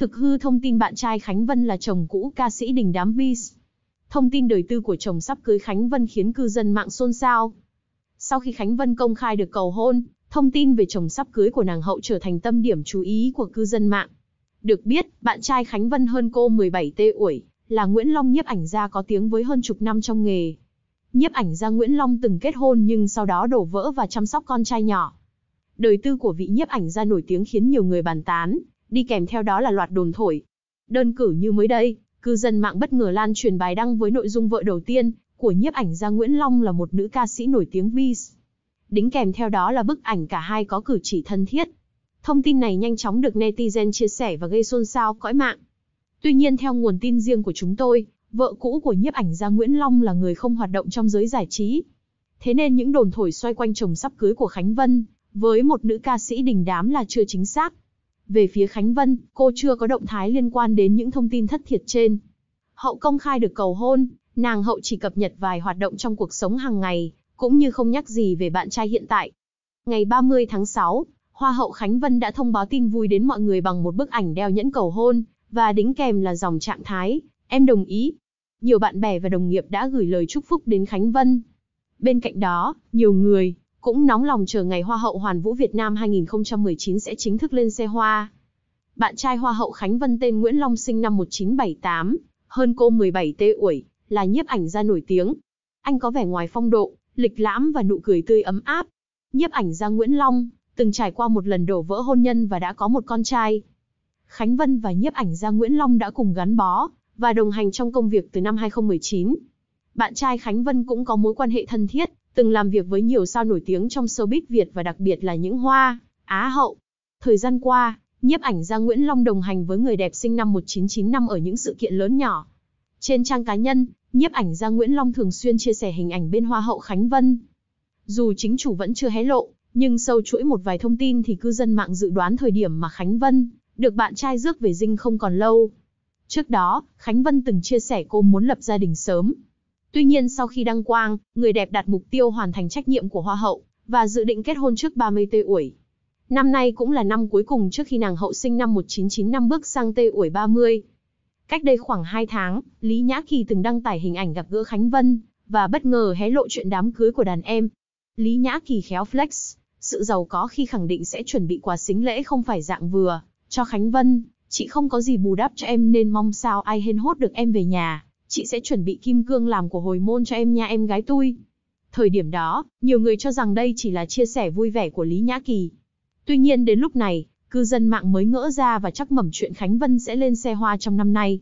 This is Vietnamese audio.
Thực hư thông tin bạn trai Khánh Vân là chồng cũ ca sĩ đình đám Beast. Thông tin đời tư của chồng sắp cưới Khánh Vân khiến cư dân mạng xôn xao. Sau khi Khánh Vân công khai được cầu hôn, thông tin về chồng sắp cưới của nàng hậu trở thành tâm điểm chú ý của cư dân mạng. Được biết, bạn trai Khánh Vân hơn cô 17 tê tuổi, là Nguyễn Long nhiếp ảnh gia có tiếng với hơn chục năm trong nghề. Nhiếp ảnh gia Nguyễn Long từng kết hôn nhưng sau đó đổ vỡ và chăm sóc con trai nhỏ. Đời tư của vị nhiếp ảnh gia nổi tiếng khiến nhiều người bàn tán, đi kèm theo đó là loạt đồn thổi. Đơn cử như mới đây, cư dân mạng bất ngờ lan truyền bài đăng với nội dung vợ đầu tiên của nhiếp ảnh gia Nguyễn Long là một nữ ca sĩ nổi tiếng Vis. Đính kèm theo đó là bức ảnh cả hai có cử chỉ thân thiết. Thông tin này nhanh chóng được netizen chia sẻ và gây xôn xao cõi mạng. Tuy nhiên theo nguồn tin riêng của chúng tôi, vợ cũ của nhiếp ảnh gia Nguyễn Long là người không hoạt động trong giới giải trí. Thế nên những đồn thổi xoay quanh chồng sắp cưới của Khánh Vân, với một nữ ca sĩ đình đám là chưa chính xác. Về phía Khánh Vân, cô chưa có động thái liên quan đến những thông tin thất thiệt trên. Hậu công khai được cầu hôn, nàng hậu chỉ cập nhật vài hoạt động trong cuộc sống hàng ngày, cũng như không nhắc gì về bạn trai hiện tại. Ngày 30 tháng 6, Hoa hậu Khánh Vân đã thông báo tin vui đến mọi người bằng một bức ảnh đeo nhẫn cầu hôn, và đính kèm là dòng trạng thái, em đồng ý. Nhiều bạn bè và đồng nghiệp đã gửi lời chúc phúc đến Khánh Vân. Bên cạnh đó, nhiều người, cũng nóng lòng chờ ngày Hoa hậu Hoàn vũ Việt Nam 2019 sẽ chính thức lên xe hoa. Bạn trai Hoa hậu Khánh Vân tên Nguyễn Long sinh năm 1978, hơn cô 17 tê tuổi, là nhiếp ảnh gia nổi tiếng. Anh có vẻ ngoài phong độ, lịch lãm và nụ cười tươi ấm áp. Nhiếp ảnh gia Nguyễn Long từng trải qua một lần đổ vỡ hôn nhân và đã có một con trai. Khánh Vân và nhiếp ảnh gia Nguyễn Long đã cùng gắn bó và đồng hành trong công việc từ năm 2019. Bạn trai Khánh Vân cũng có mối quan hệ thân thiết từng làm việc với nhiều sao nổi tiếng trong showbiz Việt và đặc biệt là những hoa, Á hậu. Thời gian qua, nhiếp ảnh gia Nguyễn Long đồng hành với người đẹp sinh năm 1995 ở những sự kiện lớn nhỏ. Trên trang cá nhân, nhiếp ảnh gia Nguyễn Long thường xuyên chia sẻ hình ảnh bên Hoa hậu Khánh Vân. Dù chính chủ vẫn chưa hé lộ, nhưng sâu chuỗi một vài thông tin thì cư dân mạng dự đoán thời điểm mà Khánh Vân được bạn trai rước về dinh không còn lâu. Trước đó, Khánh Vân từng chia sẻ cô muốn lập gia đình sớm, Tuy nhiên sau khi đăng quang, người đẹp đặt mục tiêu hoàn thành trách nhiệm của Hoa hậu, và dự định kết hôn trước 30 tê uổi. Năm nay cũng là năm cuối cùng trước khi nàng hậu sinh năm 1995 bước sang tê uổi 30. Cách đây khoảng 2 tháng, Lý Nhã Kỳ từng đăng tải hình ảnh gặp gỡ Khánh Vân, và bất ngờ hé lộ chuyện đám cưới của đàn em. Lý Nhã Kỳ khéo flex, sự giàu có khi khẳng định sẽ chuẩn bị quà xính lễ không phải dạng vừa, cho Khánh Vân, chị không có gì bù đắp cho em nên mong sao ai hên hốt được em về nhà chị sẽ chuẩn bị kim cương làm của hồi môn cho em nha em gái tôi. Thời điểm đó, nhiều người cho rằng đây chỉ là chia sẻ vui vẻ của Lý Nhã Kỳ. Tuy nhiên đến lúc này, cư dân mạng mới ngỡ ra và chắc mẩm chuyện Khánh Vân sẽ lên xe hoa trong năm nay.